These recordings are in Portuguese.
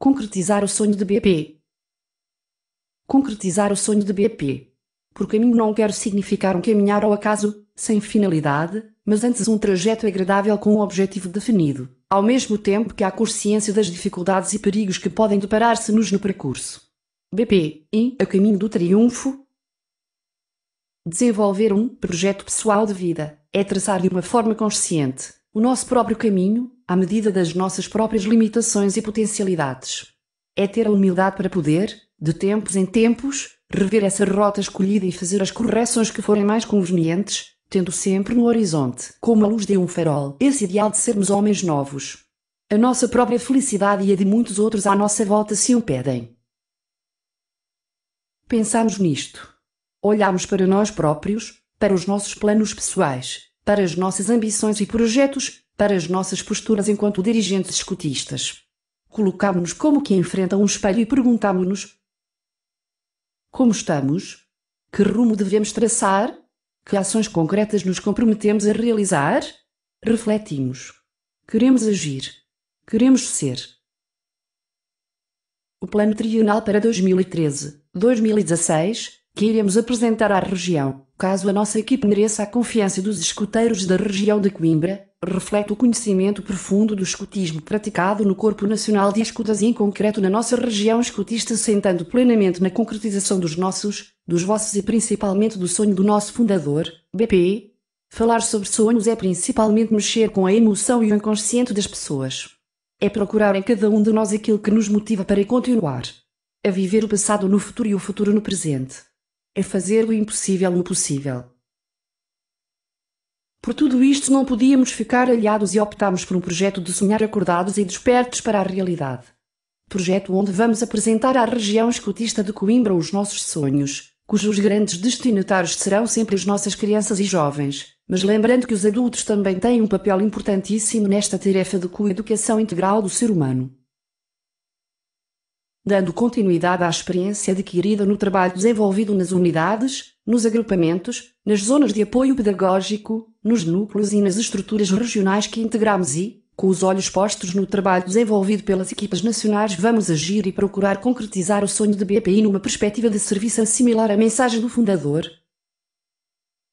Concretizar o sonho de BP. Concretizar o sonho de BP. Por caminho não quero significar um caminhar ao acaso, sem finalidade, mas antes um trajeto agradável com um objetivo definido, ao mesmo tempo que há consciência das dificuldades e perigos que podem deparar-se-nos no percurso. BP, em A Caminho do Triunfo. Desenvolver um projeto pessoal de vida é traçar de uma forma consciente o nosso próprio caminho, à medida das nossas próprias limitações e potencialidades. É ter a humildade para poder, de tempos em tempos, rever essa rota escolhida e fazer as correções que forem mais convenientes, tendo sempre no horizonte, como a luz de um farol, esse ideal de sermos homens novos. A nossa própria felicidade e a de muitos outros à nossa volta se o pedem. Pensamos nisto. Olhamos para nós próprios, para os nossos planos pessoais, para as nossas ambições e projetos para as nossas posturas enquanto dirigentes escutistas. Colocámo-nos como que enfrenta um espelho e perguntámo-nos: Como estamos? Que rumo devemos traçar? Que ações concretas nos comprometemos a realizar? Refletimos. Queremos agir. Queremos ser. O Plano Trienal para 2013-2016, que iremos apresentar à região, caso a nossa equipe mereça a confiança dos escuteiros da região de Coimbra, reflete o conhecimento profundo do escutismo praticado no Corpo Nacional de Escutas e em concreto na nossa região escutista, sentando plenamente na concretização dos nossos, dos vossos e principalmente do sonho do nosso fundador, BP. Falar sobre sonhos é principalmente mexer com a emoção e o inconsciente das pessoas. É procurar em cada um de nós aquilo que nos motiva para continuar. É viver o passado no futuro e o futuro no presente. É fazer o impossível no possível. Por tudo isto, não podíamos ficar aliados e optámos por um projeto de sonhar acordados e despertos para a realidade. Projeto onde vamos apresentar à região escutista de Coimbra os nossos sonhos, cujos grandes destinatários serão sempre as nossas crianças e jovens, mas lembrando que os adultos também têm um papel importantíssimo nesta tarefa de coeducação integral do ser humano dando continuidade à experiência adquirida no trabalho desenvolvido nas unidades, nos agrupamentos, nas zonas de apoio pedagógico, nos núcleos e nas estruturas regionais que integramos e, com os olhos postos no trabalho desenvolvido pelas equipas nacionais, vamos agir e procurar concretizar o sonho de BPI numa perspectiva de serviço assimilar à mensagem do fundador.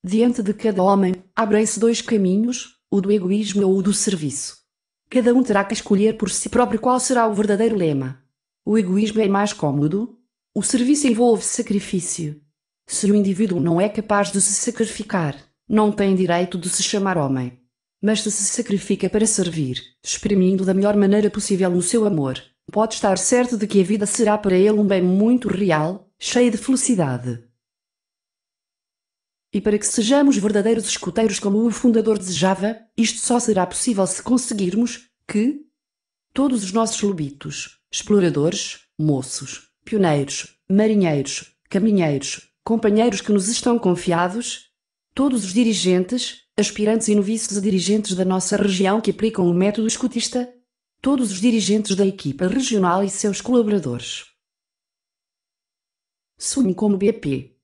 Diante de cada homem, abrem-se dois caminhos, o do egoísmo ou o do serviço. Cada um terá que escolher por si próprio qual será o verdadeiro lema. O egoísmo é mais cômodo? O serviço envolve sacrifício. Se o indivíduo não é capaz de se sacrificar, não tem direito de se chamar homem. Mas se se sacrifica para servir, exprimindo da melhor maneira possível o seu amor, pode estar certo de que a vida será para ele um bem muito real, cheio de felicidade. E para que sejamos verdadeiros escuteiros como o fundador desejava, isto só será possível se conseguirmos que todos os nossos lobitos, exploradores, moços, pioneiros, marinheiros, caminheiros, companheiros que nos estão confiados, todos os dirigentes, aspirantes e noviços a dirigentes da nossa região que aplicam o método escutista, todos os dirigentes da equipa regional e seus colaboradores. Sumo como BP.